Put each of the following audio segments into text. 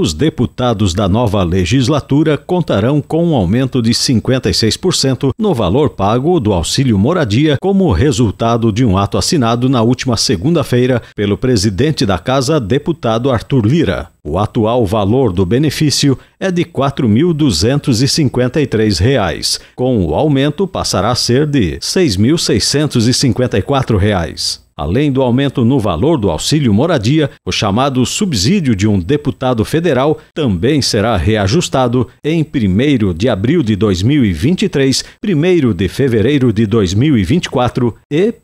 os deputados da nova legislatura contarão com um aumento de 56% no valor pago do auxílio moradia, como resultado de um ato assinado na última segunda-feira pelo presidente da Casa, deputado Arthur Lira. O atual valor do benefício é de R$ 4.253, com o aumento passará a ser de R$ 6.654. Além do aumento no valor do auxílio moradia, o chamado subsídio de um deputado federal também será reajustado em 1 de abril de 2023, 1 de fevereiro de 2024 e 1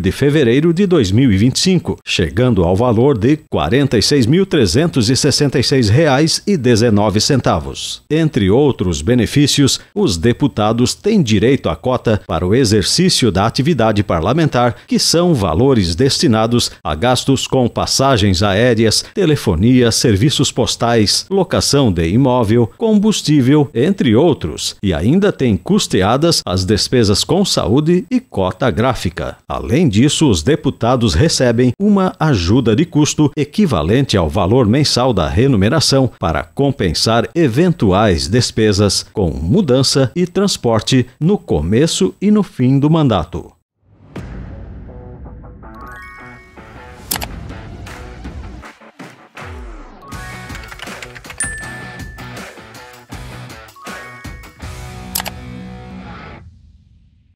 de fevereiro de 2025, chegando ao valor de R$ 46.350. 266,19. Entre outros benefícios, os deputados têm direito à cota para o exercício da atividade parlamentar, que são valores destinados a gastos com passagens aéreas, telefonia, serviços postais, locação de imóvel, combustível, entre outros, e ainda têm custeadas as despesas com saúde e cota gráfica. Além disso, os deputados recebem uma ajuda de custo equivalente ao valor mensal da remuneração para compensar eventuais despesas com mudança e transporte no começo e no fim do mandato.